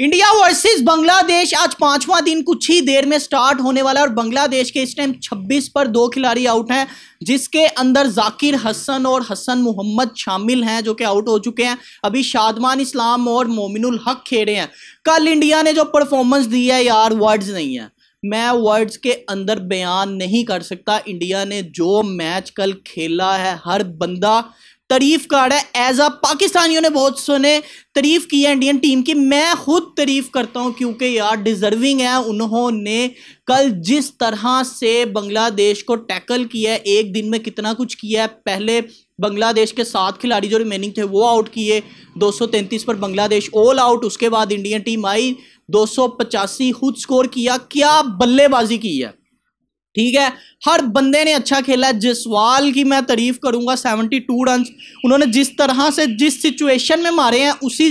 India versus Bangladesh आज पांचवा दिन कुछ ही देर में स्टार्ट होने वाला है और बांग्लादेश के इस टाइम 26 पर दो खिलाड़ी आउट हैं जिसके अंदर जाकिर हसन और हसन मोहम्मद शामिल हैं जो कि आउट हो चुके हैं अभी शादमान इस्लाम और मोमिनुल हक खेड़े हैं कल इंडिया ने जो परफॉर्मेंस दी है यार वर्ड्स नहीं है मैं वर्ड्स के अंदर बयान नहीं कर सकता इंडिया ने जो मैच कल खेला है हर बंदा तारीफ कार्ड है एज अ पाकिस्तानियों ने बहुत सुने तारीफ की है इंडियन टीम की मैं खुद तारीफ करता हूँ क्योंकि यार डिजर्विंग है उन्होंने कल जिस तरह से बांग्लादेश को टैकल किया है एक दिन में कितना कुछ किया है पहले बांग्लादेश के सात खिलाड़ी जो रिमेनिंग थे वो आउट किए 233 पर बांग्लादेश ऑल आउट उसके बाद इंडियन टीम आई दो खुद स्कोर किया क्या बल्लेबाजी की है ठीक है हर बंदे ने अच्छा खेला जसवाल की मैं तारीफ करूंगा टू रन उन्होंने जिस तरह से जिस सिचुएशन में मारे हैं उसी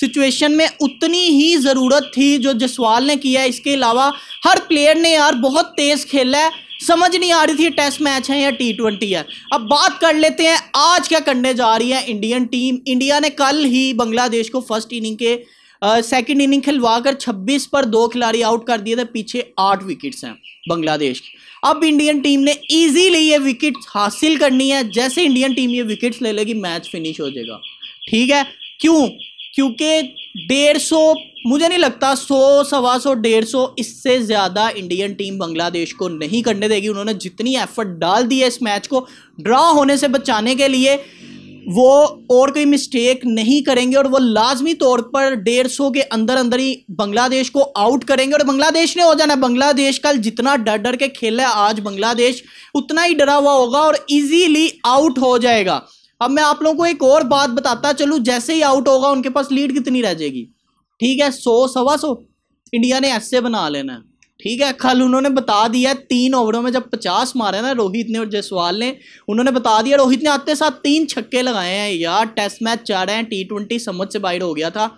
सिचुएशन में उतनी ही ज़रूरत थी जो जसवाल ने किया इसके अलावा हर प्लेयर ने यार बहुत तेज़ खेला है समझ नहीं आ रही थी टेस्ट मैच है या टी ट्वेंटी है अब बात कर लेते हैं आज क्या करने जा रही है इंडियन टीम इंडिया ने कल ही बांग्लादेश को फर्स्ट इनिंग के सेकंड इनिंग खिलवाकर 26 पर दो खिलाड़ी आउट कर दिए थे पीछे आठ विकेट्स हैं बांग्लादेश की अब इंडियन टीम ने इजीली ये विकेट हासिल करनी है जैसे इंडियन टीम ये विकेट्स ले लेगी मैच फिनिश हो जाएगा ठीक है क्यों क्योंकि डेढ़ सौ मुझे नहीं लगता सौ सवा सौ डेढ़ सौ इससे ज़्यादा इंडियन टीम बांग्लादेश को नहीं करने देगी उन्होंने जितनी एफर्ट डाल दी है इस मैच को ड्रा होने से बचाने के लिए वो और कोई मिस्टेक नहीं करेंगे और वो लाजमी तौर पर डेढ़ सौ के अंदर अंदर ही बांग्लादेश को आउट करेंगे और बांग्लादेश ने हो जाना बांग्लादेश कल जितना डर डर के खेला है आज बांग्लादेश उतना ही डरा हुआ होगा और इजीली आउट हो जाएगा अब मैं आप लोगों को एक और बात बताता चलू जैसे ही आउट होगा उनके पास लीड कितनी रह जाएगी ठीक है सौ सवा सौ इंडिया ने ऐसे बना लेना है ठीक है कल उन्होंने बता दिया तीन ओवरों में जब पचास मारे ना रोहित ने और जयसवाल ने उन्होंने बता दिया रोहित ने आते साथ तीन छक्के लगाए हैं यार टेस्ट मैच चाह रहे हैं टी ट्वेंटी समझ से बाइड हो गया था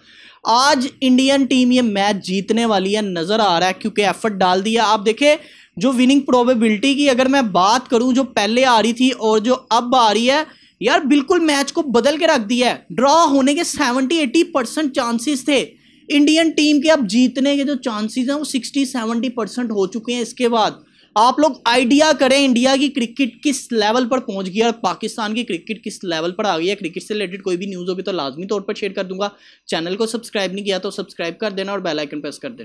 आज इंडियन टीम ये मैच जीतने वाली है नज़र आ रहा है क्योंकि एफर्ट डाल दिया आप देखें जो विनिंग प्रोबेबिलिटी की अगर मैं बात करूँ जो पहले आ रही थी और जो अब आ रही है यार बिल्कुल मैच को बदल के रख दिया है ड्रॉ होने के सेवेंटी एटी परसेंट चांसेस थे इंडियन टीम के अब जीतने के जो चांसेस हैं वो सिक्सटी सेवेंटी परसेंट हो चुके हैं इसके बाद आप लोग आइडिया करें इंडिया की क्रिकेट किस लेवल पर पहुंच गई और पाकिस्तान की क्रिकेट किस लेवल पर आ गई है क्रिकेट से रिलेटेड कोई भी न्यूज़ होगी तो लाजमी तौर पर शेयर कर दूंगा चैनल को सब्सक्राइब नहीं किया तो सब्सक्राइब कर देना और बेलाइकन प्रेस कर देना